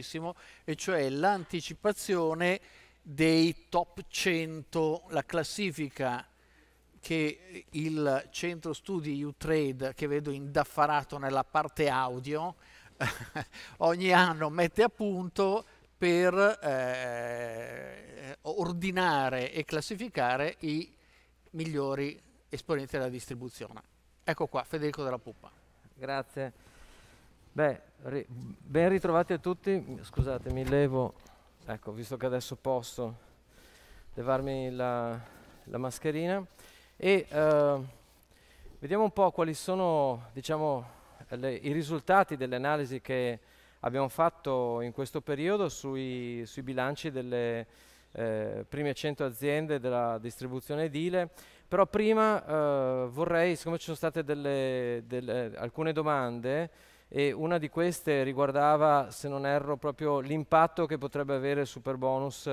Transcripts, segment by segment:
velocissimo, e cioè l'anticipazione dei top 100, la classifica che il centro studi U-Trade, che vedo indaffarato nella parte audio, ogni anno mette a punto per eh, ordinare e classificare i migliori esponenti della distribuzione. Ecco qua, Federico della Puppa. Grazie. Beh, ri ben ritrovati a tutti. Scusate, mi levo, ecco, visto che adesso posso levarmi la, la mascherina. E eh, vediamo un po' quali sono, diciamo, le, i risultati delle analisi che abbiamo fatto in questo periodo sui, sui bilanci delle eh, prime 100 aziende della distribuzione edile. Però prima eh, vorrei, siccome ci sono state delle, delle, alcune domande, e una di queste riguardava, se non erro, proprio l'impatto che potrebbe avere il super bonus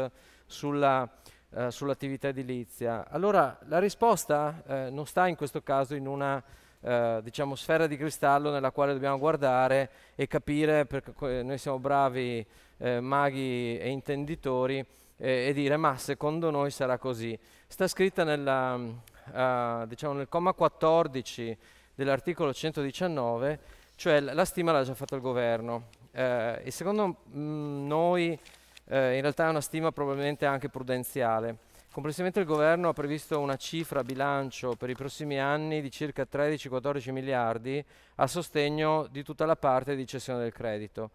sulla, eh, sull'attività edilizia. Allora la risposta eh, non sta in questo caso in una eh, diciamo, sfera di cristallo nella quale dobbiamo guardare e capire, perché noi siamo bravi eh, maghi e intenditori, eh, e dire ma secondo noi sarà così. Sta scritta nella, mm, eh, diciamo, nel comma 14 dell'articolo 119 cioè la stima l'ha già fatta il governo eh, e secondo mhmm, noi eh, in realtà è una stima probabilmente anche prudenziale. Complessivamente il governo ha previsto una cifra a bilancio per i prossimi anni di circa 13-14 miliardi a sostegno di tutta la parte di cessione del credito.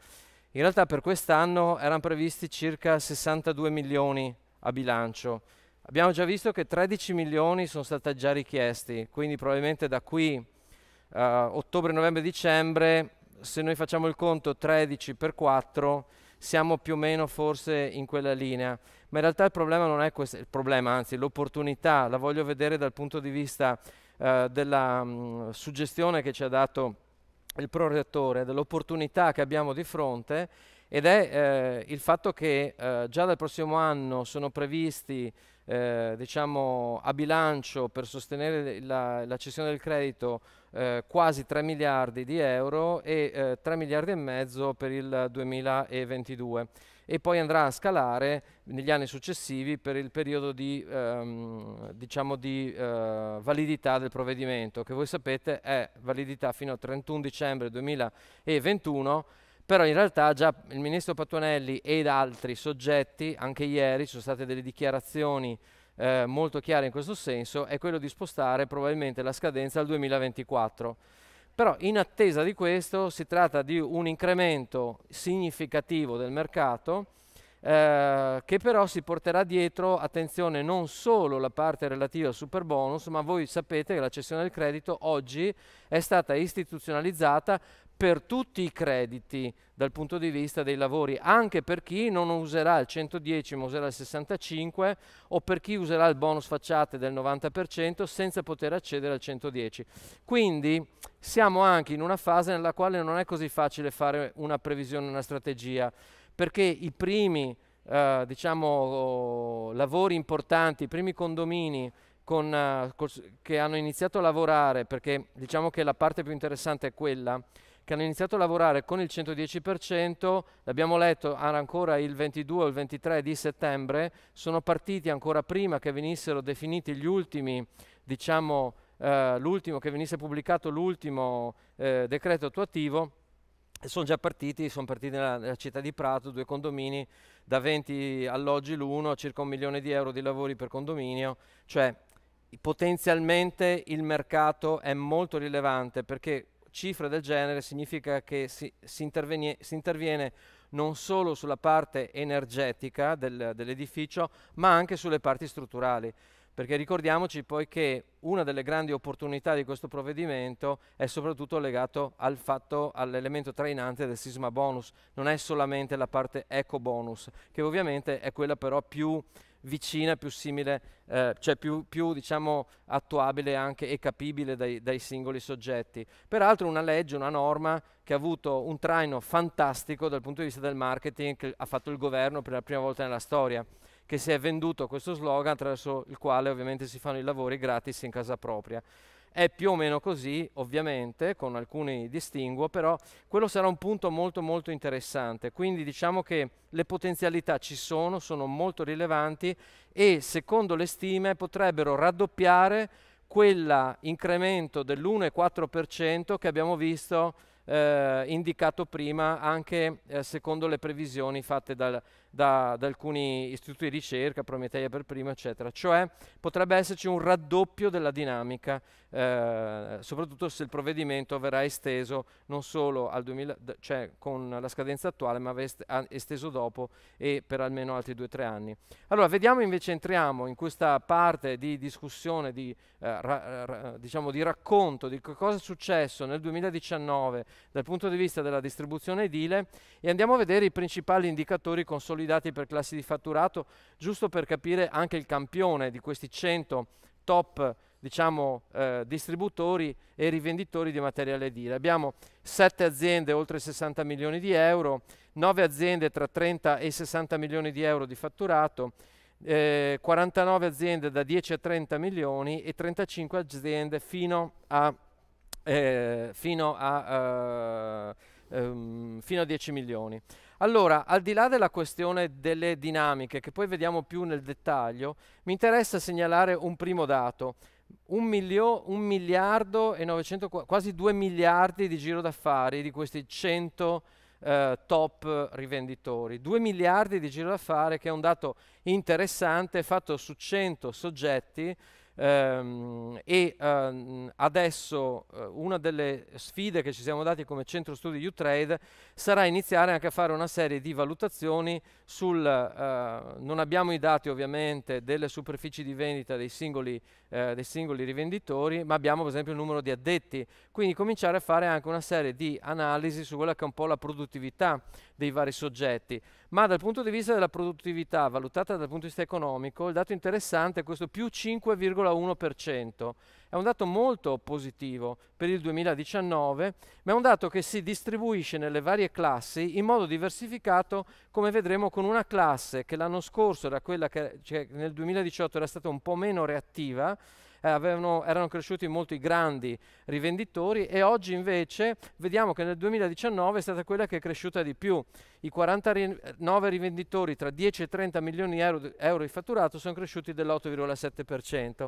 In realtà per quest'anno erano previsti circa 62 milioni a bilancio. Abbiamo già visto che 13 milioni sono stati già richiesti, quindi probabilmente da qui uh, ottobre, novembre, dicembre, se noi facciamo il conto 13 per 4, siamo più o meno forse in quella linea. Ma in realtà il problema non è questo, il problema, anzi l'opportunità, la voglio vedere dal punto di vista uh, della mh, mm, suggestione che ci ha dato il prorettore, dell'opportunità che abbiamo di fronte ed è eh, il fatto che eh, già dal prossimo anno sono previsti eh, diciamo, a bilancio per sostenere la, la cessione del credito eh, quasi 3 miliardi di euro e eh, 3 miliardi e mezzo per il 2022 e poi andrà a scalare negli anni successivi per il periodo di, ehm, diciamo di eh, validità del provvedimento che voi sapete è validità fino al 31 dicembre 2021 però in realtà già il ministro Pattonelli ed altri soggetti, anche ieri ci sono state delle dichiarazioni eh, molto chiare in questo senso, è quello di spostare probabilmente la scadenza al 2024. Però in attesa di questo si tratta di un incremento significativo del mercato eh, che però si porterà dietro, attenzione, non solo la parte relativa al super bonus, ma voi sapete che la cessione del credito oggi è stata istituzionalizzata per tutti i crediti dal punto di vista dei lavori, anche per chi non userà il 110 ma userà il 65 o per chi userà il bonus facciate del 90% senza poter accedere al 110. Quindi siamo anche in una fase nella quale non è così facile fare una previsione, una strategia, perché i primi eh, diciamo, oh, lavori importanti, i primi condomini con, eh, che hanno iniziato a lavorare, perché diciamo che la parte più interessante è quella, che hanno iniziato a lavorare con il 110%, l'abbiamo letto, era ancora il 22 o il 23 di settembre, sono partiti ancora prima che venissero definiti gli ultimi, diciamo, eh, l'ultimo, che venisse pubblicato l'ultimo eh, decreto attuativo, e sono già partiti, sono partiti nella, nella, città di Prato, due condomini da 20 alloggi l'uno, circa un milione di euro di lavori per condominio, cioè potenzialmente il mercato è molto rilevante perché cifre del genere significa che si, si, interviene, si interviene, non solo sulla parte energetica del, dell'edificio, ma anche sulle parti strutturali. Perché ricordiamoci poi che una delle grandi opportunità di questo provvedimento è soprattutto legato al fatto, all'elemento trainante del sisma bonus, non è solamente la parte eco bonus, che ovviamente è quella però più vicina, più simile, eh, cioè più, più diciamo, attuabile anche e capibile dai, dai, singoli soggetti. Peraltro una legge, una norma che ha avuto un traino fantastico dal punto di vista del marketing che ha fatto il governo per la prima volta nella storia, che si è venduto questo slogan attraverso il quale ovviamente si fanno i lavori gratis in casa propria. È più o meno così, ovviamente, con alcuni distinguo, però quello sarà un punto molto molto interessante. Quindi diciamo che le potenzialità ci sono, sono molto rilevanti e secondo le stime potrebbero raddoppiare quell'incremento dell'1,4% che abbiamo visto eh, indicato prima anche eh, secondo le previsioni fatte dal, da, da, alcuni istituti di ricerca, Prometeia per primo, eccetera. Cioè potrebbe esserci un raddoppio della dinamica, eh, soprattutto se il provvedimento verrà esteso non solo 2000, cioè con la scadenza attuale, ma esteso dopo e per almeno altri 2-3 anni. Allora, vediamo invece, entriamo in questa parte di discussione, di, eh, ra, ra, diciamo di racconto di cosa è successo nel 2019 dal punto di vista della distribuzione edile e andiamo a vedere i principali indicatori consolidati singoli dati per classi di fatturato, giusto per capire anche il campione di questi 100 top diciamo, eh, distributori e rivenditori di materiale edile. Abbiamo 7 aziende oltre 60 milioni di euro, 9 aziende tra 30 e 60 milioni di euro di fatturato, eh, 49 aziende da 10 a 30 milioni e 35 aziende fino a, eh, fino a eh, ehm, fino a 10 milioni. Allora, al di là della questione delle dinamiche, che poi vediamo più nel dettaglio, mi interessa segnalare un primo dato. Un, milio, un miliardo e 900, quasi 2 miliardi di giro d'affari di questi 100 eh, top rivenditori. 2 miliardi di giro d'affari che è un dato interessante fatto su 100 soggetti Ehm, e ehm, adesso eh, una delle sfide che ci siamo dati come centro studi U-Trade sarà iniziare anche a fare una serie di valutazioni sul, eh, non abbiamo i dati ovviamente delle superfici di vendita dei singoli, eh, dei singoli rivenditori, ma abbiamo per esempio il numero di addetti, quindi cominciare a fare anche una serie di analisi su quella che è un po' la produttività dei vari soggetti. Ma dal punto di vista della produttività, valutata dal punto di vista economico, il dato interessante è questo più 5,1%. È un dato molto positivo per il 2019, ma è un dato che si distribuisce nelle varie classi in modo diversificato, come vedremo con una classe che l'anno scorso era quella che cioè, nel 2018 era stata un po' meno reattiva, eh, avevano, erano cresciuti molto i grandi rivenditori e oggi invece vediamo che nel 2019 è stata quella che è cresciuta di più. I 49 rivenditori tra 10 e 30 milioni di euro, euro di fatturato sono cresciuti dell'8,7%.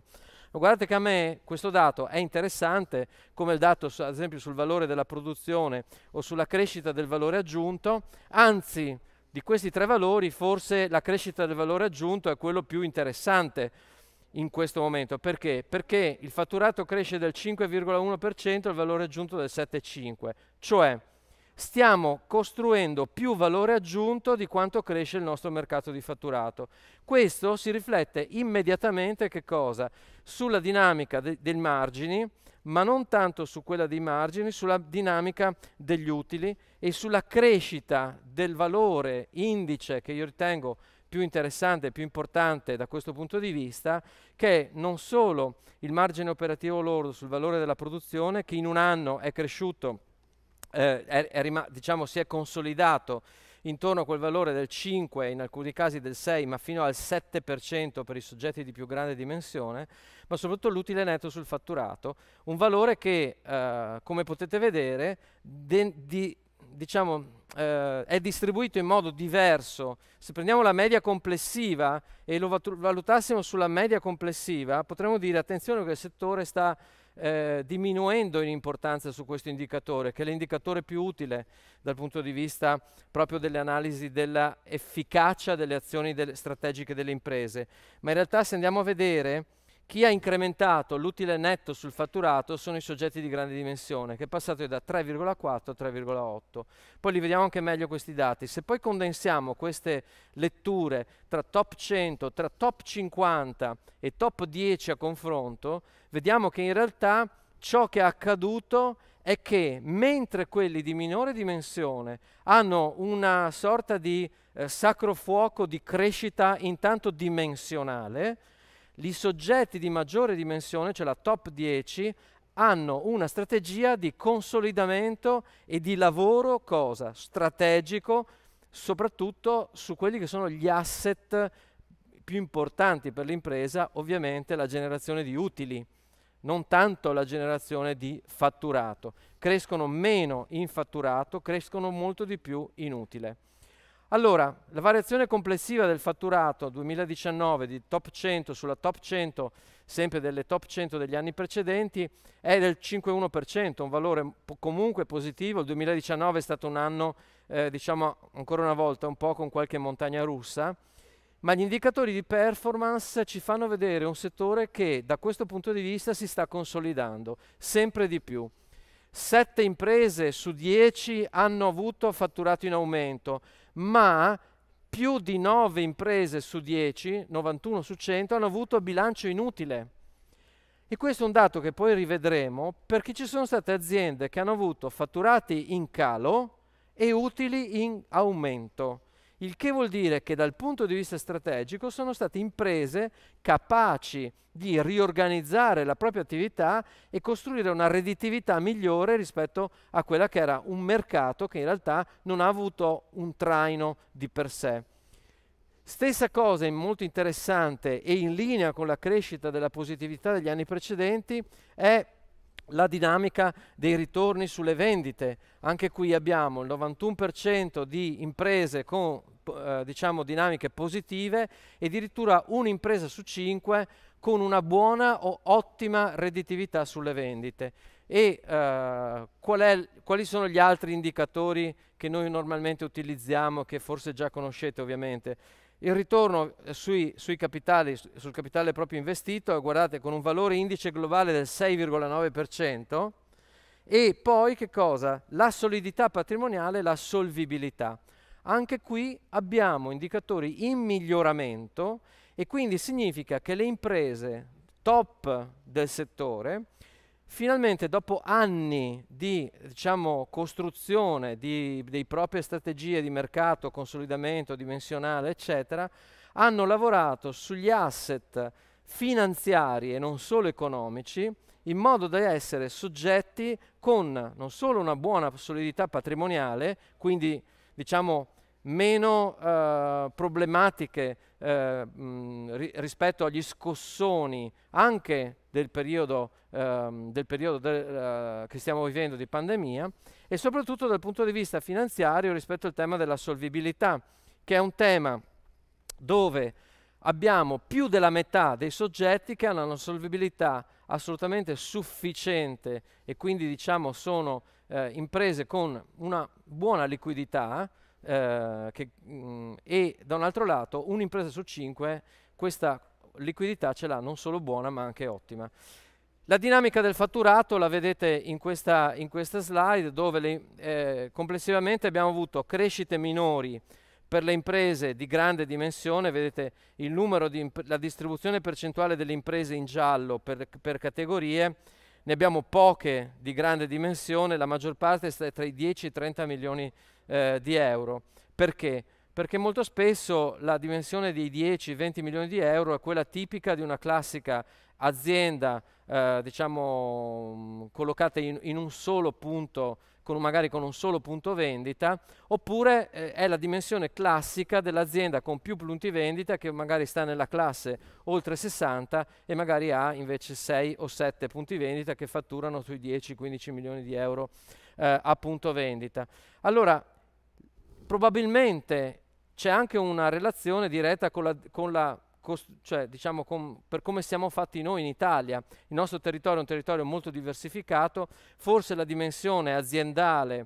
guardate che a me questo dato è interessante come il dato ad esempio sul valore della produzione o sulla crescita del valore aggiunto, anzi di questi tre valori forse la crescita del valore aggiunto è quello più interessante in questo momento. Perché? Perché il fatturato cresce del 5,1% e il valore aggiunto del 7,5%. Cioè stiamo costruendo più valore aggiunto di quanto cresce il nostro mercato di fatturato. Questo si riflette immediatamente Sulla dinamica de- dei margini, ma non tanto su quella dei margini, sulla dinamica degli utili e sulla crescita del valore indice che io ritengo più interessante e più importante da questo punto di vista, che è non solo il margine operativo lordo sul valore della produzione, che in un anno è cresciuto, eh, è, è rima- diciamo, si è consolidato intorno a quel valore del 5, in alcuni casi del 6, ma fino al 7% per i soggetti di più grande dimensione, ma soprattutto l'utile netto sul fatturato, un valore che, eh, come potete vedere, de- di diciamo, eh, è distribuito in modo diverso. Se prendiamo la media complessiva e lo valutassimo sulla media complessiva, potremmo dire attenzione che il settore sta eh, diminuendo in importanza su questo indicatore, che è l'indicatore più utile dal punto di vista proprio delle analisi dell'efficacia delle azioni delle strategiche delle imprese. Ma in realtà se andiamo a vedere chi ha incrementato l'utile netto sul fatturato sono i soggetti di grande dimensione, che è passato da 3,4 a 3,8. Poi li vediamo anche meglio questi dati. Se poi condensiamo queste letture tra top 100, tra top 50 e top 10 a confronto, vediamo che in realtà ciò che è accaduto è che mentre quelli di minore dimensione hanno una sorta di eh, sacro fuoco di crescita intanto dimensionale, gli soggetti di maggiore dimensione, cioè la top 10, hanno una strategia di consolidamento e di lavoro cosa? strategico, soprattutto su quelli che sono gli asset più importanti per l'impresa, ovviamente la generazione di utili, non tanto la generazione di fatturato. Crescono meno in fatturato, crescono molto di più in utile. Allora, la variazione complessiva del fatturato 2019 di top 100 sulla top 100, sempre delle top 100 degli anni precedenti, è del 5,1%, un valore comunque positivo. Il 2019 è stato un anno, eh, diciamo ancora una volta, un po' con qualche montagna russa, ma gli indicatori di performance ci fanno vedere un settore che da questo punto di vista si sta consolidando sempre di più. Sette imprese su dieci hanno avuto fatturato in aumento ma più di 9 imprese su 10, 91 su 100, hanno avuto bilancio inutile. E questo è un dato che poi rivedremo perché ci sono state aziende che hanno avuto fatturati in calo e utili in aumento il che vuol dire che dal punto di vista strategico sono state imprese capaci di riorganizzare la propria attività e costruire una redditività migliore rispetto a quella che era un mercato che in realtà non ha avuto un traino di per sé. Stessa cosa molto interessante e in linea con la crescita della positività degli anni precedenti è la dinamica dei ritorni sulle vendite. Anche qui abbiamo il 91% di imprese con eh, diciamo dinamiche positive e addirittura un'impresa su cinque con una buona o ottima redditività sulle vendite. E eh, qual è, quali sono gli altri indicatori che noi normalmente utilizziamo, che forse già conoscete ovviamente? Il ritorno eh, sui, sui capitali, sul capitale proprio investito, guardate, con un valore indice globale del 6,9%, e poi che cosa? La solidità patrimoniale e la solvibilità. Anche qui abbiamo indicatori in miglioramento e quindi significa che le imprese top del settore finalmente dopo anni di diciamo, costruzione di, di proprie strategie di mercato, consolidamento dimensionale, eccetera, hanno lavorato sugli asset finanziari e non solo economici in modo da essere soggetti con non solo una buona solidità patrimoniale, quindi diciamo meno eh, problematiche eh, rispetto agli scossoni anche del periodo, ehm, del periodo de eh, che stiamo vivendo di pandemia e soprattutto dal punto di vista finanziario rispetto al tema della solvibilità, che è un tema dove abbiamo più della metà dei soggetti che hanno una solvibilità assolutamente sufficiente e quindi diciamo sono eh, imprese con una buona liquidità eh, che, mh, mm, e da un altro lato un'impresa su 5 questa liquidità ce l'ha non solo buona ma anche ottima. La dinamica del fatturato la vedete in questa, in questa slide dove le, eh, complessivamente abbiamo avuto crescite minori per le imprese di grande dimensione, vedete di la distribuzione percentuale delle imprese in giallo per, per categorie, ne abbiamo poche di grande dimensione, la maggior parte sta tra i 10 e i 30 milioni di eh, di euro. Perché? Perché molto spesso la dimensione di 10-20 milioni di euro è quella tipica di una classica azienda, eh, diciamo, mm, collocata in, in, un solo punto, con, magari con un solo punto vendita, oppure eh, è la dimensione classica dell'azienda con più punti vendita che magari sta nella classe oltre 60 e magari ha invece 6 o 7 punti vendita che fatturano sui 10-15 milioni di euro eh, a punto vendita. Allora, probabilmente c'è anche una relazione diretta con la, con la cioè, diciamo, com, per come siamo fatti noi in Italia. Il nostro territorio è un territorio molto diversificato, forse la dimensione aziendale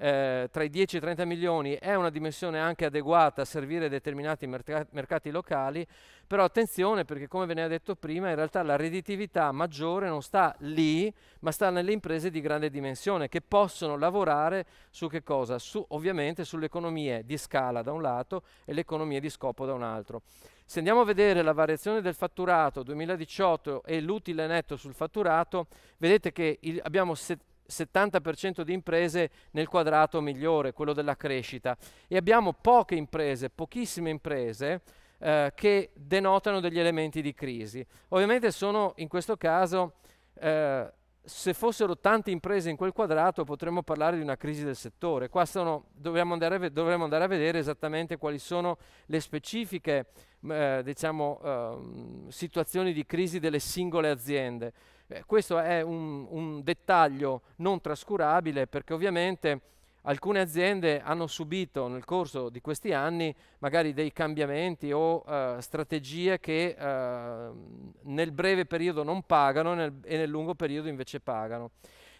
eh, tra i 10 e i 30 milioni è una dimensione anche adeguata a servire determinati mercati locali, però attenzione perché come ve ne ha detto prima in realtà la redditività maggiore non sta lì, ma sta nelle imprese di grande dimensione che possono lavorare su che cosa? Su, ovviamente sulle economie di scala da un lato e le economie di scopo da un altro. Se andiamo a vedere la variazione del fatturato 2018 e l'utile netto sul fatturato, vedete che il, abbiamo set- 70% di imprese nel quadrato migliore, quello della crescita. E abbiamo poche imprese, pochissime imprese eh, che denotano degli elementi di crisi. Ovviamente sono in questo caso... Eh, se fossero tante imprese in quel quadrato potremmo parlare di una crisi del settore. Qua sono, dobbiamo, andare, dovremmo andare a vedere esattamente quali sono le specifiche eh, diciamo, eh, situazioni di crisi delle singole aziende questo è un, un dettaglio non trascurabile perché ovviamente alcune aziende hanno subito nel corso di questi anni magari dei cambiamenti o eh, strategie che eh, nel breve periodo non pagano nel, e nel lungo periodo invece pagano.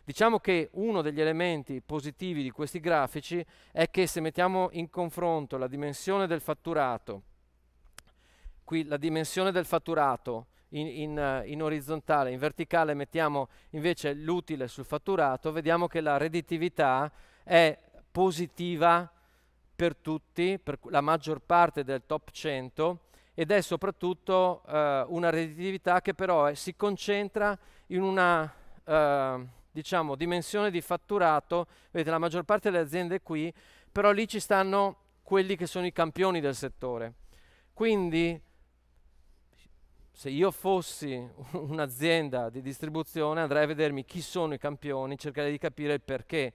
Diciamo che uno degli elementi positivi di questi grafici è che se mettiamo in confronto la dimensione del fatturato, qui la dimensione del fatturato in, in, eh, in orizzontale, in verticale mettiamo invece l'utile sul fatturato, vediamo che la redditività è positiva per tutti, per la maggior parte del top 100 ed è soprattutto eh, una redditività che però è, si concentra in una eh, diciamo, dimensione di fatturato, vedete la maggior parte delle aziende è qui, però lì ci stanno quelli che sono i campioni del settore. Quindi se io fossi un'azienda di distribuzione andrei a vedermi chi sono i campioni, cercherei di capire il perché.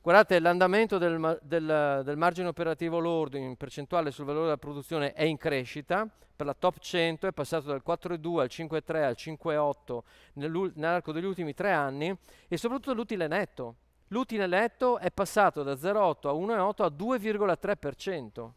Guardate, l'andamento del, del, del, margine operativo lordo in percentuale sul valore della produzione è in crescita, per la top 100 è passato dal 4,2 al 5,3 al 5,8 nell'arco degli ultimi tre anni e soprattutto l'utile netto. L'utile netto è passato da 0,8 a 1,8 a 2,3%.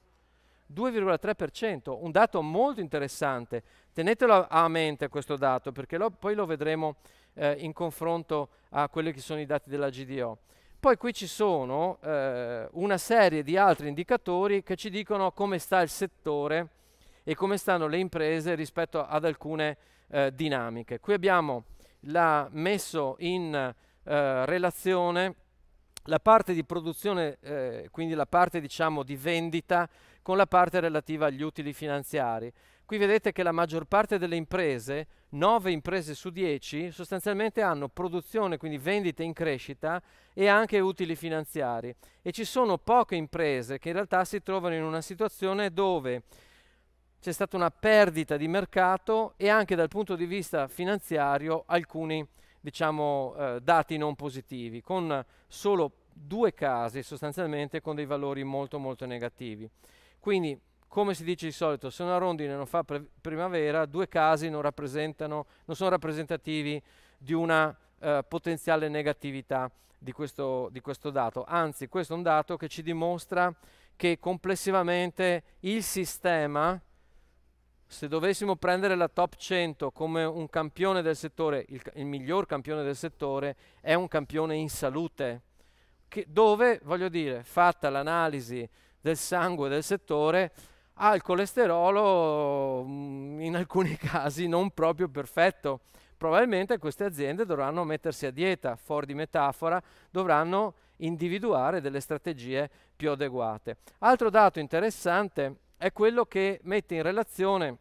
2,3%, un dato molto interessante. Tenetelo a mente questo dato perché lo, poi lo vedremo eh, in confronto a quelli che sono i dati della GDO. Poi qui ci sono eh, una serie di altri indicatori che ci dicono come sta il settore e come stanno le imprese rispetto ad alcune eh, dinamiche. Qui abbiamo la, messo in eh, relazione la parte di produzione, eh, quindi la parte diciamo, di vendita con la parte relativa agli utili finanziari. Qui vedete che la maggior parte delle imprese, 9 imprese su 10, sostanzialmente hanno produzione, quindi vendite in crescita e anche utili finanziari. E ci sono poche imprese che in realtà si trovano in una situazione dove c'è stata una perdita di mercato e anche dal punto di vista finanziario alcuni diciamo, eh, dati non positivi, con solo due casi sostanzialmente con dei valori molto molto negativi. Quindi, come si dice di solito, se una rondine non fa pre- primavera, due casi non, rappresentano, non, sono rappresentativi di una eh, potenziale negatività di questo, di questo dato. Anzi, questo è un dato che ci dimostra che complessivamente il sistema, se dovessimo prendere la top 100 come un campione del settore, il, il miglior campione del settore, è un campione in salute, che, dove, voglio dire, fatta l'analisi del sangue del settore ha il colesterolo mm, in alcuni casi non proprio perfetto. Probabilmente queste aziende dovranno mettersi a dieta, fuori di metafora, dovranno individuare delle strategie più adeguate. Altro dato interessante è quello che mette in relazione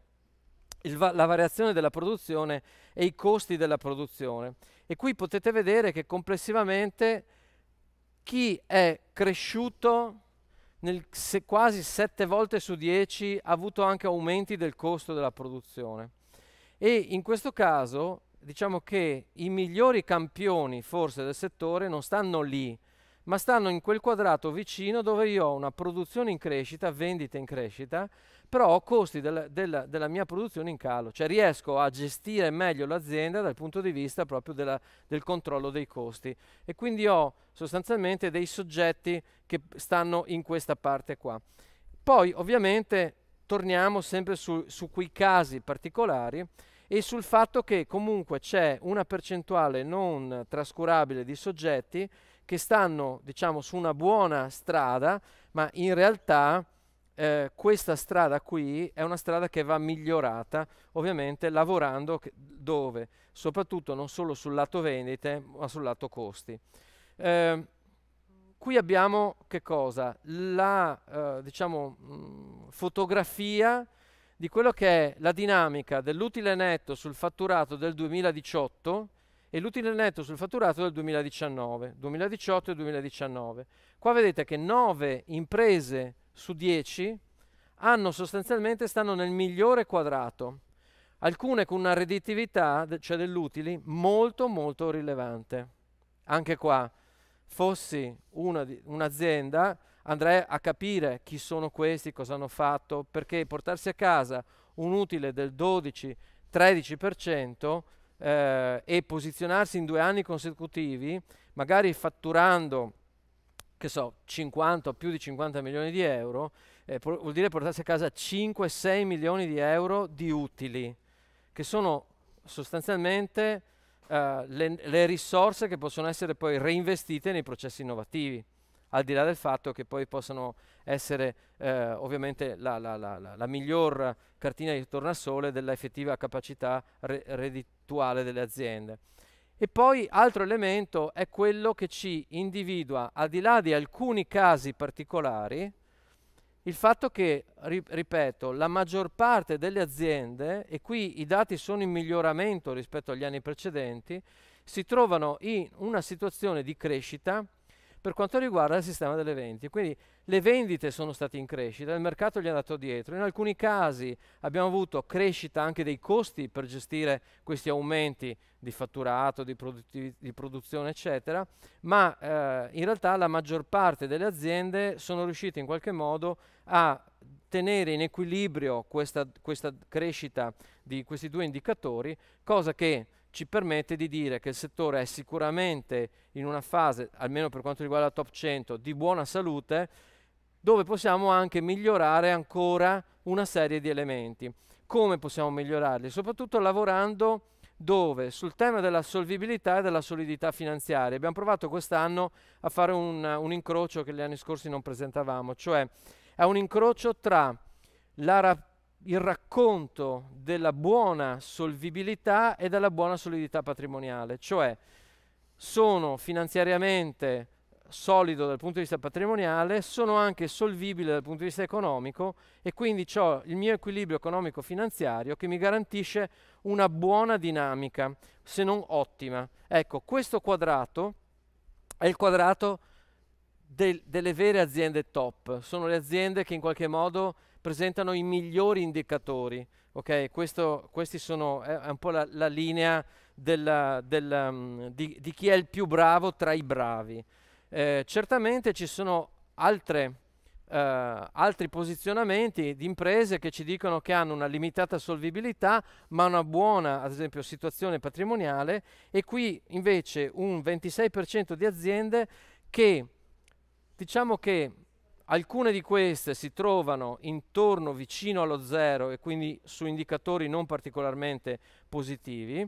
va- la variazione della produzione e i costi della produzione. E qui potete vedere che complessivamente chi è cresciuto nel, se, quasi 7 volte su 10 ha avuto anche aumenti del costo della produzione. E in questo caso diciamo che i migliori campioni forse del settore non stanno lì, ma stanno in quel quadrato vicino dove io ho una produzione in crescita, vendita in crescita, però ho costi del, del, della mia produzione in calo, cioè riesco a gestire meglio l'azienda dal punto di vista proprio della, del controllo dei costi e quindi ho sostanzialmente dei soggetti che stanno in questa parte qua. Poi ovviamente torniamo sempre su, su quei casi particolari e sul fatto che comunque c'è una percentuale non trascurabile di soggetti che stanno diciamo su una buona strada ma in realtà eh, questa strada qui è una strada che va migliorata, ovviamente lavorando che, dove? Soprattutto non solo sul lato vendite, ma sul lato costi. Eh, qui abbiamo che cosa? La eh, diciamo, mh, mm, fotografia di quello che è la dinamica dell'utile netto sul fatturato del 2018 e l'utile netto sul fatturato del 2019, 2018 e 2019. Qua vedete che nove imprese su 10 hanno sostanzialmente stanno nel migliore quadrato, alcune con una redditività, cioè degli utili, molto molto rilevante. Anche qua, fossi una, un'azienda, andrei a capire chi sono questi, cosa hanno fatto, perché portarsi a casa un utile del 12-13% eh, e posizionarsi in due anni consecutivi, magari fatturando che so, 50 o più di 50 milioni di euro, eh, por- vuol dire portarsi a casa 5-6 milioni di euro di utili, che sono sostanzialmente eh, le, le risorse che possono essere poi reinvestite nei processi innovativi al di là del fatto che poi possano essere eh, ovviamente la, la, la, la, miglior cartina di tornasole dell'effettiva capacità re- reddituale delle aziende. E poi altro elemento è quello che ci individua, al di là di alcuni casi particolari, il fatto che, ripeto, la maggior parte delle aziende, e qui i dati sono in miglioramento rispetto agli anni precedenti, si trovano in una situazione di crescita per quanto riguarda il sistema delle vendite. Quindi le vendite sono state in crescita, il mercato gli è andato dietro. In alcuni casi abbiamo avuto crescita anche dei costi per gestire questi aumenti di fatturato, di, produ- di produzione, eccetera, ma eh, in realtà la maggior parte delle aziende sono riuscite in qualche modo a tenere in equilibrio questa, questa crescita di questi due indicatori, cosa che ci permette di dire che il settore è sicuramente in una fase, almeno per quanto riguarda la top 100, di buona salute, dove possiamo anche migliorare ancora una serie di elementi. Come possiamo migliorarli? Soprattutto lavorando dove sul tema della solvibilità e della solidità finanziaria abbiamo provato quest'anno a fare un, un incrocio che gli anni scorsi non presentavamo, cioè è un incrocio tra la rapidità il racconto della buona solvibilità e della buona solidità patrimoniale, cioè sono finanziariamente solido dal punto di vista patrimoniale, sono anche solvibile dal punto di vista economico e quindi ho il mio equilibrio economico-finanziario che mi garantisce una buona dinamica, se non ottima. Ecco, questo quadrato è il quadrato del, delle vere aziende top, sono le aziende che in qualche modo presentano i migliori indicatori. Okay? Questo, questi sono è, un po' la, la linea della, della, um, di, di, chi è il più bravo tra i bravi. Eh, certamente ci sono altre, eh, altri posizionamenti di imprese che ci dicono che hanno una limitata solvibilità ma una buona, ad esempio, situazione patrimoniale e qui invece un 26% di aziende che diciamo che Alcune di queste si trovano intorno vicino allo zero e quindi su indicatori non particolarmente positivi,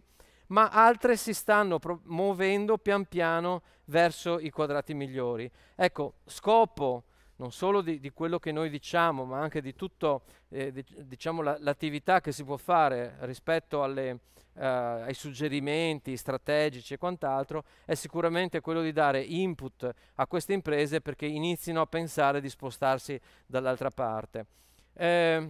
ma altre si stanno pro- muovendo pian piano verso i quadrati migliori. Ecco, scopo non solo di, di, quello che noi diciamo, ma anche di tutta eh, di, diciamo, la, l'attività che si può fare rispetto alle, eh, ai suggerimenti strategici e quant'altro, è sicuramente quello di dare input a queste imprese perché inizino a pensare di spostarsi dall'altra parte. Eh,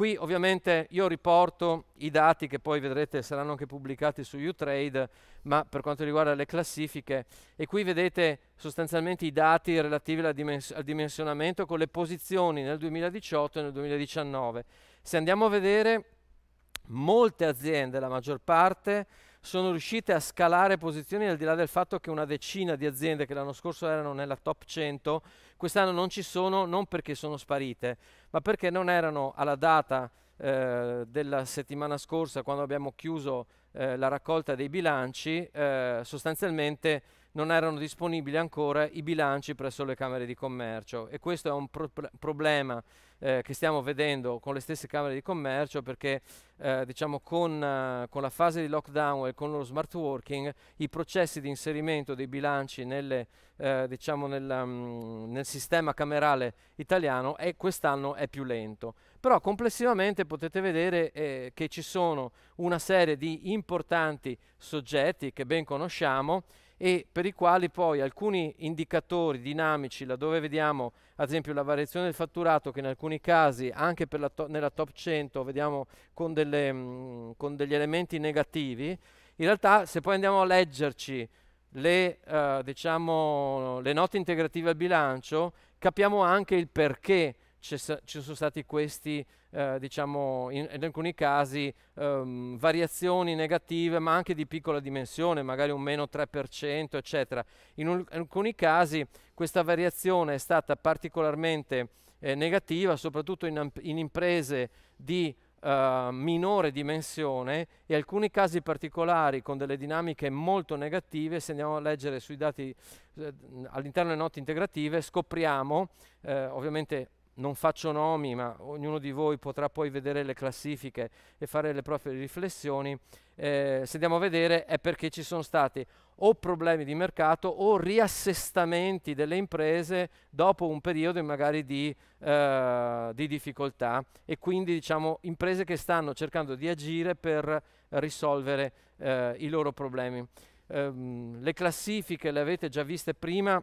Qui ovviamente io riporto i dati che poi vedrete saranno anche pubblicati su Utrade, ma per quanto riguarda le classifiche, e qui vedete sostanzialmente i dati relativi al dimensionamento con le posizioni nel 2018 e nel 2019. Se andiamo a vedere, molte aziende, la maggior parte, sono riuscite a scalare posizioni al di là del fatto che una decina di aziende che l'anno scorso erano nella top 100, quest'anno non ci sono non perché sono sparite, ma perché non erano alla data eh, della settimana scorsa quando abbiamo chiuso eh, la raccolta dei bilanci, eh, sostanzialmente non erano disponibili ancora i bilanci presso le Camere di Commercio e questo è un pro- problema eh, che stiamo vedendo con le stesse Camere di Commercio perché eh, diciamo con, eh, con, la fase di lockdown e con lo smart working i processi di inserimento dei bilanci nelle, eh, diciamo nel, um, mm, nel sistema camerale italiano è, quest'anno è più lento. Però complessivamente potete vedere eh, che ci sono una serie di importanti soggetti che ben conosciamo e per i quali poi alcuni indicatori dinamici, laddove vediamo ad esempio la variazione del fatturato che in alcuni casi anche to- nella top 100 vediamo con, delle, mh, mm, con degli elementi negativi, in realtà se poi andiamo a leggerci le, eh, diciamo, le, note integrative al bilancio, capiamo anche il perché ci sono stati questi, eh, diciamo, in, in, alcuni casi ehm, variazioni negative, ma anche di piccola dimensione, magari un meno 3%, eccetera. In, un, in alcuni casi questa variazione è stata particolarmente eh, negativa, soprattutto in, in imprese di Uh, minore dimensione e alcuni casi particolari con delle dinamiche molto negative, se andiamo a leggere sui dati eh, all'interno delle note integrative, scopriamo, eh, ovviamente non faccio nomi, ma ognuno di voi potrà poi vedere le classifiche e fare le proprie riflessioni, eh, se andiamo a vedere è perché ci sono stati o problemi di mercato o riassestamenti delle imprese dopo un periodo magari di, eh, di difficoltà e quindi diciamo imprese che stanno cercando di agire per risolvere eh, i loro problemi. Ehm, le classifiche le avete già viste prima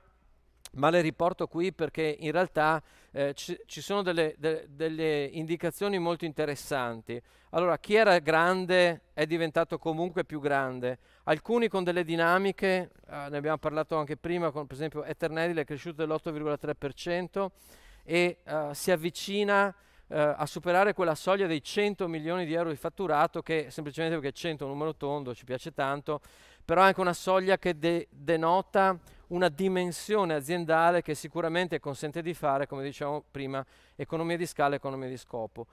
ma le riporto qui perché in realtà eh, ci, ci, sono delle, de, delle, indicazioni molto interessanti. Allora, chi era grande è diventato comunque più grande, alcuni con delle dinamiche, eh, ne abbiamo parlato anche prima, con, per esempio Eternedil è cresciuto dell'8,3% e eh, si avvicina eh, a superare quella soglia dei 100 milioni di euro di fatturato che semplicemente perché 100 è un numero tondo, ci piace tanto, però è anche una soglia che de- denota una dimensione aziendale che sicuramente consente di fare, come dicevamo prima, economia di scala e economia di scopo.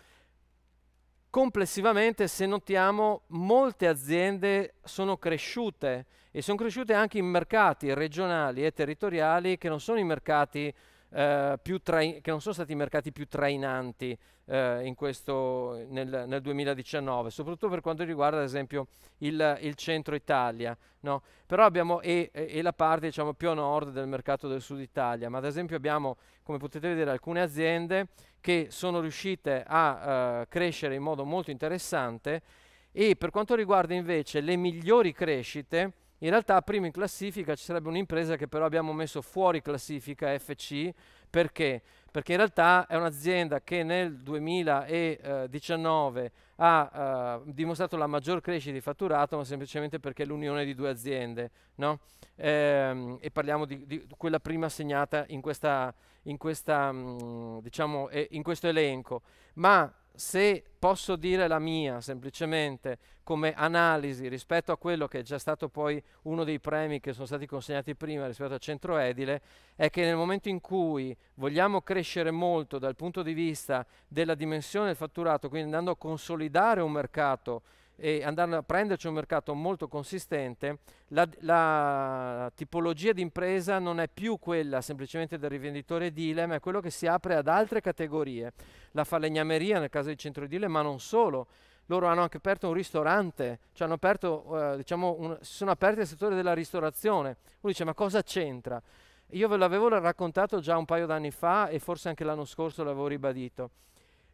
Complessivamente, se notiamo, molte aziende sono cresciute e sono cresciute anche in mercati regionali e territoriali che non sono i mercati eh, trai- che non sono stati i mercati più trainanti eh, questo, nel, nel, 2019, soprattutto per quanto riguarda ad esempio il, il centro Italia, no? però abbiamo e, e la parte diciamo, più a nord del mercato del sud Italia, ma ad esempio abbiamo, come potete vedere, alcune aziende che sono riuscite a eh, crescere in modo molto interessante e per quanto riguarda invece le migliori crescite, in realtà prima in classifica ci sarebbe un'impresa che però abbiamo messo fuori classifica FC perché? Perché in realtà è un'azienda che nel 2019 ha eh, dimostrato la maggior crescita di fatturato, ma semplicemente perché è l'unione di due aziende, no? ehm, e parliamo di, di, quella prima segnata in, questa, in, questa, mh, mm, diciamo, eh, in questo elenco. Ma se posso dire la mia semplicemente come analisi rispetto a quello che è già stato poi uno dei premi che sono stati consegnati prima rispetto al centro edile, è che nel momento in cui vogliamo crescere molto dal punto di vista della dimensione del fatturato, quindi andando a consolidare un mercato e andare a prenderci un mercato molto consistente, la, la tipologia di impresa non è più quella semplicemente del rivenditore edile, ma è quello che si apre ad altre categorie. La falegnameria nel caso di centro edile, ma non solo loro hanno anche aperto un ristorante, cioè hanno aperto, eh, diciamo, un, si sono aperti al settore della ristorazione. Uno dice, ma cosa c'entra? Io ve l'avevo raccontato già un paio d'anni fa e forse anche l'anno scorso l'avevo ribadito.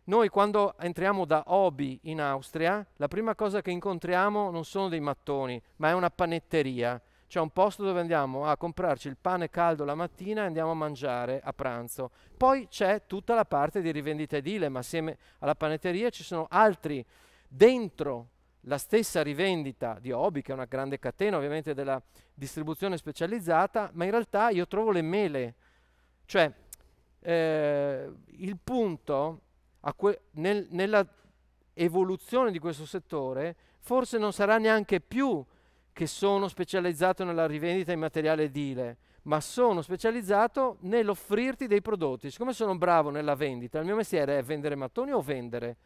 Noi quando entriamo da Obi in Austria, la prima cosa che incontriamo non sono dei mattoni, ma è una panetteria. C'è un posto dove andiamo a comprarci il pane caldo la mattina e andiamo a mangiare a pranzo. Poi c'è tutta la parte di rivendita edile, ma assieme alla panetteria ci sono altri dentro la stessa rivendita di Obi, che è una grande catena ovviamente della distribuzione specializzata, ma in realtà io trovo le mele. Cioè, eh, il punto que- nel, nella evoluzione di questo settore forse non sarà neanche più che sono specializzato nella rivendita in materiale edile, ma sono specializzato nell'offrirti dei prodotti. Siccome sono bravo nella vendita, il mio mestiere è vendere mattoni o vendere?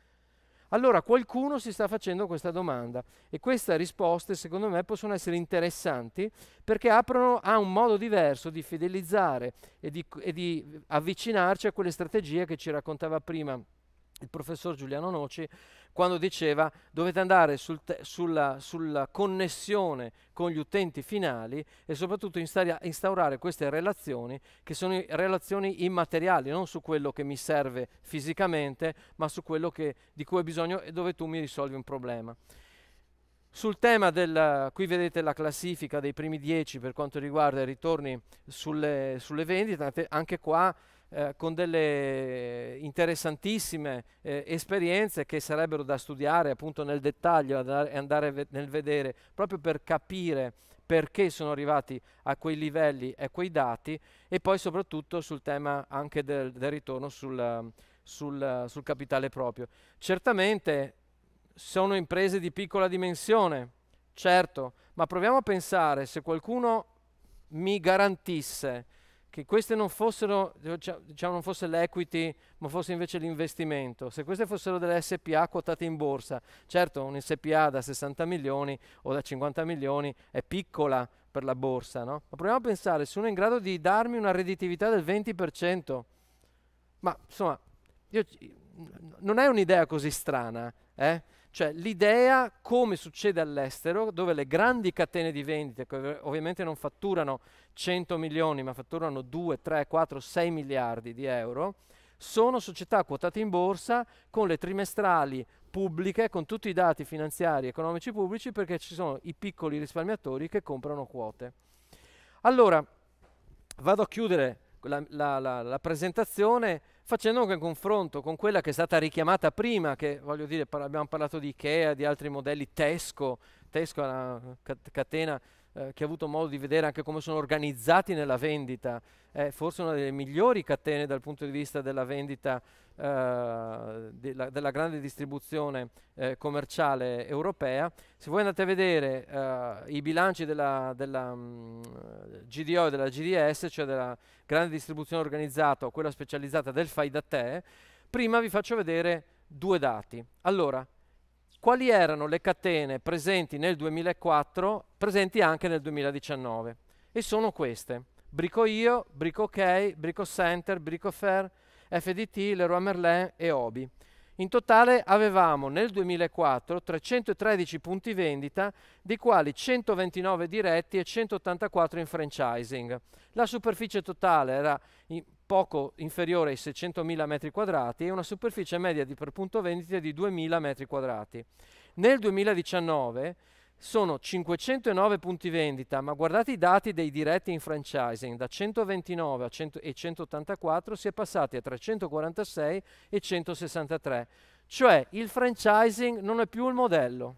Allora qualcuno si sta facendo questa domanda e queste risposte secondo me possono essere interessanti perché aprono a un modo diverso di fidelizzare e di, e di avvicinarci a quelle strategie che ci raccontava prima il professor Giuliano Noci quando diceva dovete andare sul te- sulla, sulla, connessione con gli utenti finali e soprattutto instaria- instaurare queste relazioni che sono relazioni immateriali, non su quello che mi serve fisicamente, ma su quello che, di cui ho bisogno e dove tu mi risolvi un problema. Sul tema del, qui vedete la classifica dei primi dieci per quanto riguarda i ritorni sulle, sulle vendite, anche qua eh, con delle interessantissime eh, esperienze che sarebbero da studiare appunto nel dettaglio e andare ve- nel vedere proprio per capire perché sono arrivati a quei livelli e a quei dati e poi soprattutto sul tema anche del, del ritorno sul, sul, sul capitale proprio. Certamente sono imprese di piccola dimensione, certo, ma proviamo a pensare se qualcuno mi garantisse che queste non fossero, cioè, diciamo, non fosse l'equity, ma fosse invece l'investimento. Se queste fossero delle SPA quotate in borsa, certo un SPA da 60 milioni o da 50 milioni è piccola per la borsa, no? Ma proviamo a pensare, se uno è in grado di darmi una redditività del 20%, ma insomma, io, non è un'idea così strana, eh? Cioè l'idea, come succede all'estero, dove le grandi catene di vendita, che ovviamente non fatturano 100 milioni, ma fatturano 2, 3, 4, 6 miliardi di euro, sono società quotate in borsa con le trimestrali pubbliche, con tutti i dati finanziari e economici pubblici, perché ci sono i piccoli risparmiatori che comprano quote. Allora, vado a chiudere la, la, la, la presentazione facendo anche un confronto con quella che è stata richiamata prima, che voglio dire par abbiamo parlato di Ikea, di altri modelli, Tesco, Tesco è una catena eh, che ha avuto modo di vedere anche come sono organizzati nella vendita, è forse una delle migliori catene dal punto di vista della vendita eh, della, della, grande distribuzione eh, commerciale europea. Se voi andate a vedere eh, i bilanci della, della mh, mm, GDO e della GDS, cioè della grande distribuzione organizzata o quella specializzata del fai da te, prima vi faccio vedere due dati. Allora, quali erano le catene presenti nel 2004, presenti anche nel 2019. E sono queste. Brico Io, Brico OK, Brico Center, Brico Fair, FDT, Leroy Merlin e Obi. In totale avevamo nel 2004 313 punti vendita, di quali 129 diretti e 184 in franchising. La superficie totale era in poco inferiore ai 600.000 m2 e una superficie media per punto vendita di 2.000 m2. Nel 2019 sono 509 punti vendita, ma guardate i dati dei diretti in franchising, da 129 100 e 184 si è passati a 346 e 163, cioè il franchising non è più il modello,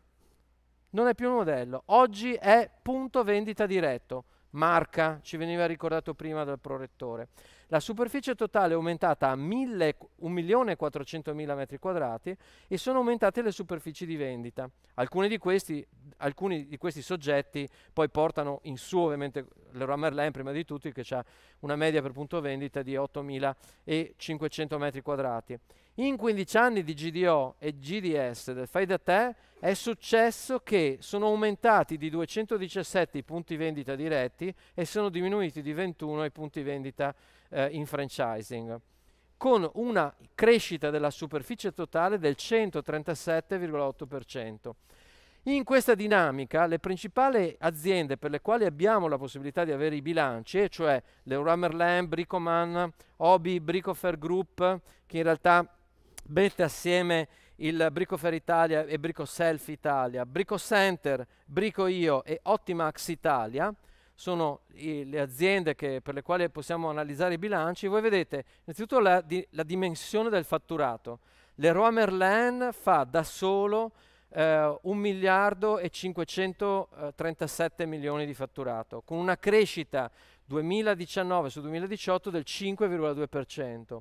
non è più il modello, oggi è punto vendita diretto, marca, ci veniva ricordato prima dal prorettore. La superficie totale è aumentata a 1.400.000 metri quadrati e sono aumentate le superfici di vendita. Alcune di queste alcuni di questi soggetti poi portano in su ovviamente Leroy Merlin prima di tutti che ha una media per punto vendita di 8.500 metri quadrati. In 15 anni di GDO e GDS del fai da te è successo che sono aumentati di 217 i punti vendita diretti e sono diminuiti di 21 i punti vendita eh, in franchising con una crescita della superficie totale del 137,8%. In questa dinamica le principali aziende per le quali abbiamo la possibilità di avere i bilanci, cioè Leroy Merlin, Bricoman, Obi, Bricofer Group, che in realtà mette assieme il Bricofer Italia e Bricoself Italia, Brico Center, Brico Io e Ottimax Italia, sono i, le aziende che, per le quali possiamo analizzare i bilanci, voi vedete innanzitutto la, di, la dimensione del fatturato. Leroy Merlin fa da solo eh, 1 miliardo e 537 milioni di fatturato, con una crescita 2019 su 2018 del 5,2%.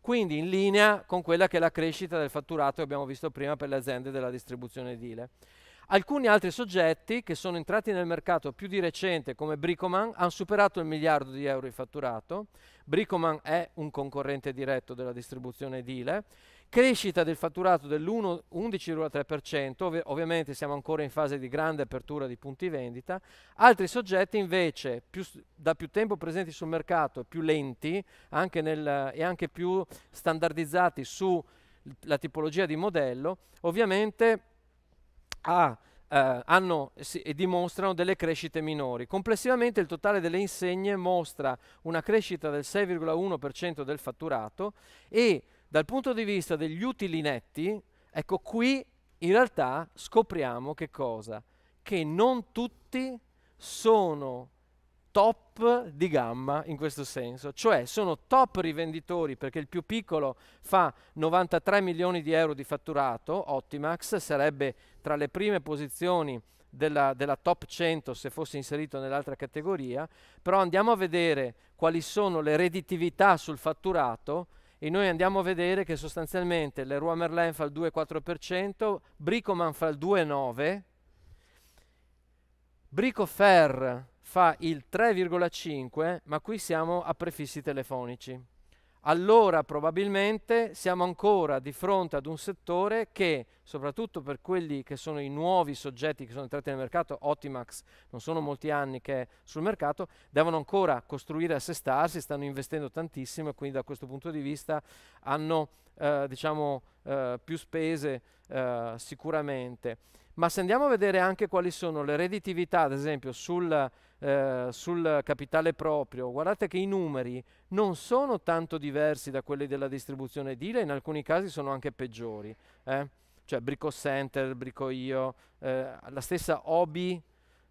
Quindi in linea con quella che è la crescita del fatturato che abbiamo visto prima per le aziende della distribuzione edile. Alcuni altri soggetti che sono entrati nel mercato più di recente, come Bricoman, hanno superato il miliardo di euro di fatturato. Bricoman è un concorrente diretto della distribuzione edile crescita del fatturato dell'11,3%, ov- ovviamente siamo ancora in fase di grande apertura di punti vendita, altri soggetti invece più, da più tempo presenti sul mercato, più lenti anche nel, e anche più standardizzati sulla tipologia di modello, ovviamente ha eh, hanno si, e dimostrano delle crescite minori. Complessivamente il totale delle insegne mostra una crescita del 6,1% del fatturato e dal punto di vista degli utili netti, ecco qui in realtà scopriamo che cosa? Che non tutti sono top di gamma in questo senso, cioè sono top rivenditori perché il più piccolo fa 93 milioni di euro di fatturato, Optimax sarebbe tra le prime posizioni della, della top 100 se fosse inserito nell'altra categoria, però andiamo a vedere quali sono le redditività sul fatturato, e noi andiamo a vedere che sostanzialmente Leroy Merlin fa il 2,4%, Bricoman fa il 2,9%, Bricofer fa il 3,5%, ma qui siamo a prefissi telefonici allora probabilmente siamo ancora di fronte ad un settore che, soprattutto per quelli che sono i nuovi soggetti che sono entrati nel mercato, Ottimax non sono molti anni che è sul mercato, devono ancora costruire e assestarsi, stanno investendo tantissimo e quindi da questo punto di vista hanno eh, diciamo, eh, più spese eh, sicuramente. Ma se andiamo a vedere anche quali sono le redditività, ad esempio, sul eh, sul capitale proprio, guardate che i numeri non sono tanto diversi da quelli della distribuzione edile, in alcuni casi sono anche peggiori. Eh? Cioè Brico Center, Brico Io, eh, la stessa Obi,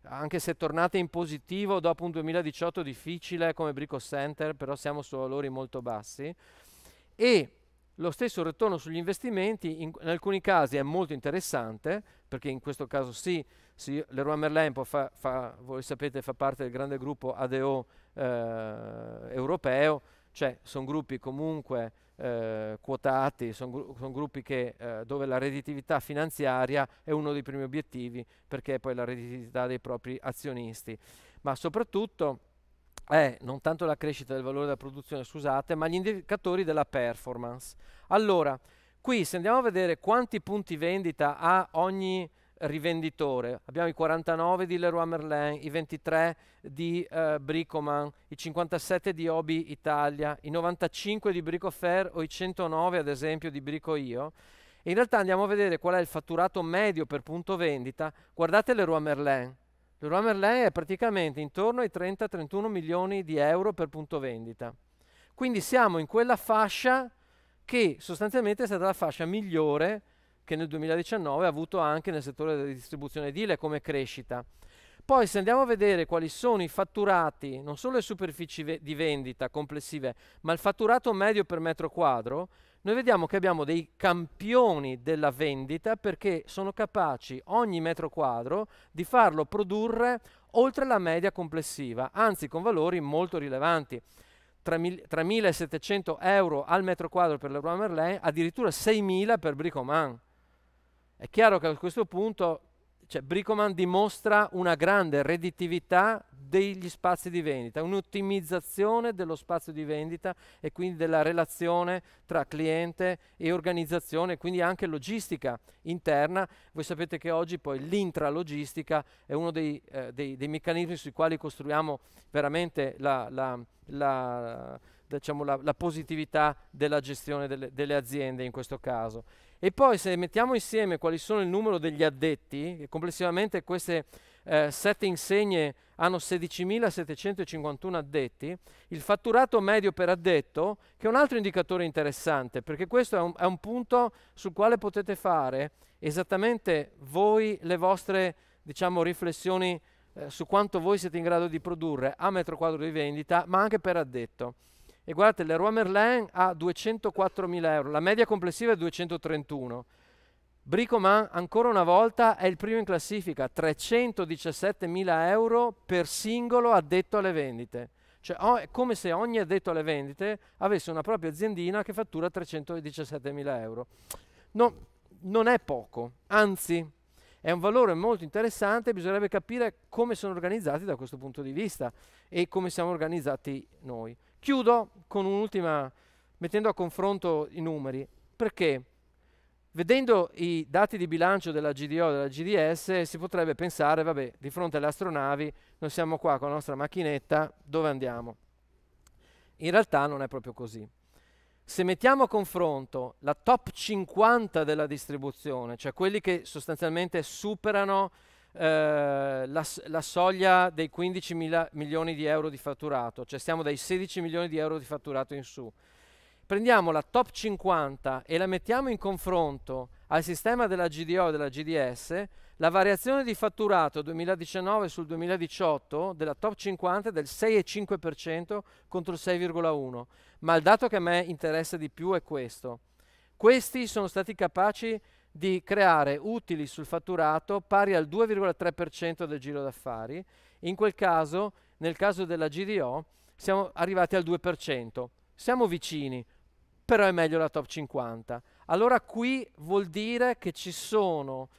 anche se tornate in positivo dopo un 2018 difficile come Brico Center, però siamo su valori molto bassi. E lo stesso ritorno sugli investimenti in, in, alcuni casi è molto interessante, perché in questo caso sì, sì Leroy Merlin, fa, fa, voi sapete, fa parte del grande gruppo ADO eh, europeo, cioè sono gruppi comunque eh, quotati, sono gru son gruppi che, eh, dove la redditività finanziaria è uno dei primi obiettivi perché è poi la redditività dei propri azionisti, ma soprattutto è non tanto la crescita del valore della produzione, scusate, ma gli indicatori della performance. Allora, qui se andiamo a vedere quanti punti vendita ha ogni rivenditore, abbiamo i 49 di Leroy Merlin, i 23 di eh, Bricoman, i 57 di Obi Italia, i 95 di Brico Fair o i 109 ad esempio di Brico Io. in realtà andiamo a vedere qual è il fatturato medio per punto vendita. Guardate Leroy Merlin, il Leroy Merlin è praticamente intorno ai 30-31 milioni di euro per punto vendita. Quindi siamo in quella fascia che sostanzialmente è stata la fascia migliore che nel 2019 ha avuto anche nel settore della distribuzione edile come crescita. Poi se andiamo a vedere quali sono i fatturati, non solo le superfici ve di vendita complessive, ma il fatturato medio per metro quadro, noi vediamo che abbiamo dei campioni della vendita perché sono capaci ogni metro quadro di farlo produrre oltre la media complessiva, anzi con valori molto rilevanti. Tra, 1.700 euro al metro quadro per Leroy Merlin, addirittura 6.000 per Bricoman. È chiaro che a questo punto cioè, Bricoman dimostra una grande redditività degli spazi di vendita, un'ottimizzazione dello spazio di vendita e quindi della relazione tra cliente e organizzazione, quindi anche logistica interna. Voi sapete che oggi poi l'intralogistica è uno dei, eh, dei, dei, meccanismi sui quali costruiamo veramente la, la, la, diciamo la positività della gestione delle, delle aziende in questo caso. E poi se mettiamo insieme quali sono il numero degli addetti, che complessivamente queste eh, sette insegne hanno 16.751 addetti, il fatturato medio per addetto, che è un altro indicatore interessante, perché questo è un, è un punto sul quale potete fare esattamente voi le vostre diciamo, riflessioni eh, su quanto voi siete in grado di produrre a metro quadro di vendita, ma anche per addetto. E guardate, Leroy Merlin ha 204.000 euro, la media complessiva è 231. Bricoman ancora una volta è il primo in classifica, 317.000 euro per singolo addetto alle vendite. Cioè oh, è come se ogni addetto alle vendite avesse una propria aziendina che fattura 317.000 euro. No, non è poco, anzi è un valore molto interessante, bisognerebbe capire come sono organizzati da questo punto di vista e come siamo organizzati noi. Chiudo con un'ultima, mettendo a confronto i numeri, perché vedendo i dati di bilancio della GDO e della GDS si potrebbe pensare, vabbè, di fronte alle astronavi, noi siamo qua con la nostra macchinetta, dove andiamo? In realtà non è proprio così. Se mettiamo a confronto la top 50 della distribuzione, cioè quelli che sostanzialmente superano eh, la, la, soglia dei 15 mila milioni di euro di fatturato, cioè stiamo dai 16 milioni di euro di fatturato in su. Prendiamo la top 50 e la mettiamo in confronto al sistema della GDO e della GDS, la variazione di fatturato 2019 sul 2018 della top 50 è del 6,5% contro il 6,1%, ma il dato che a me interessa di più è questo. Questi sono stati capaci di creare utili sul fatturato pari al 2,3% del giro d'affari. In quel caso, nel caso della GDO, siamo arrivati al 2%. Siamo vicini, però è meglio la top 50. Allora qui vuol dire che ci sono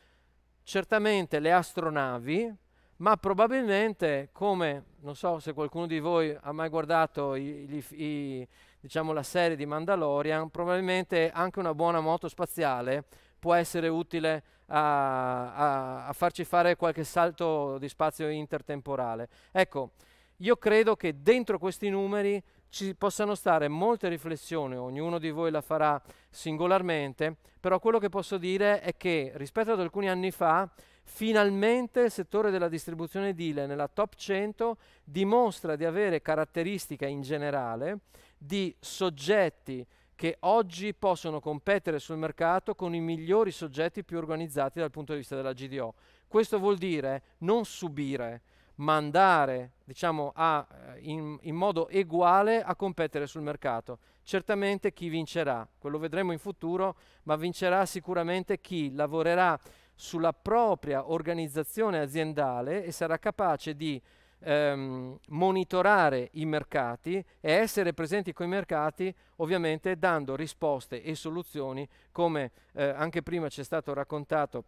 certamente le astronavi, ma probabilmente come, non so se qualcuno di voi ha mai guardato i, i, i, diciamo, la serie di Mandalorian, probabilmente anche una buona moto spaziale può essere utile a, a, a farci fare qualche salto di spazio intertemporale. Ecco, io credo che dentro questi numeri ci possano stare molte riflessioni, ognuno di voi la farà singolarmente, però quello che posso dire è che rispetto ad alcuni anni fa, finalmente il settore della distribuzione edile nella top 100 dimostra di avere caratteristiche in generale di soggetti che oggi possono competere sul mercato con i migliori soggetti più organizzati dal punto di vista della GDO. Questo vuol dire non subire, ma andare diciamo, a, eh, in, in, modo uguale a competere sul mercato. Certamente chi vincerà, quello vedremo in futuro, ma vincerà sicuramente chi lavorerà sulla propria organizzazione aziendale e sarà capace di ehm, monitorare i mercati e essere presenti con i mercati ovviamente dando risposte e soluzioni come eh, anche prima ci è stato raccontato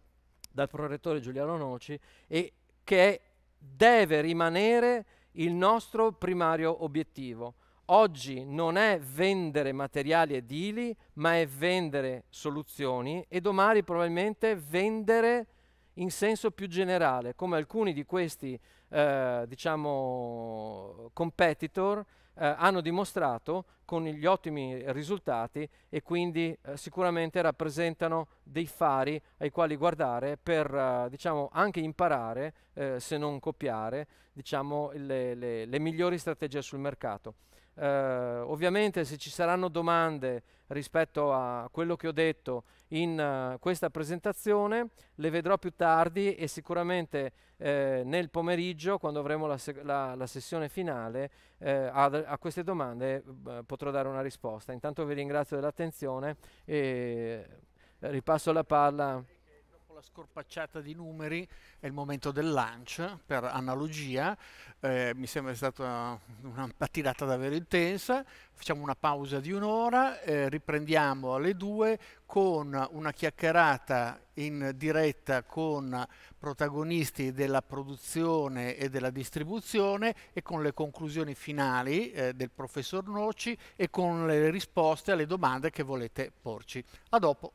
dal prorettore Giuliano Noci e che deve rimanere il nostro primario obiettivo. Oggi non è vendere materiali edili, ma è vendere soluzioni e domani probabilmente vendere in senso più generale, come alcuni di questi eh, diciamo, competitor eh, hanno dimostrato con gli ottimi risultati e quindi eh, sicuramente rappresentano dei fari ai quali guardare per eh, diciamo, anche imparare, eh, se non copiare, diciamo, le, le, le migliori strategie sul mercato. Eh, ovviamente se ci saranno domande rispetto a quello che ho detto in uh, questa presentazione le vedrò più tardi e sicuramente eh, nel pomeriggio quando avremo la, se- la, la sessione finale eh, a, a, queste domande eh, potrò dare una risposta. Intanto vi ringrazio dell'attenzione e ripasso la palla la scorpacciata di numeri è il momento del lunch per analogia, eh, mi sembra stata una tirata davvero intensa, facciamo una pausa di un'ora, eh, riprendiamo alle due con una chiacchierata in diretta con protagonisti della produzione e della distribuzione e con le conclusioni finali eh, del professor Noci e con le risposte alle domande che volete porci. A dopo.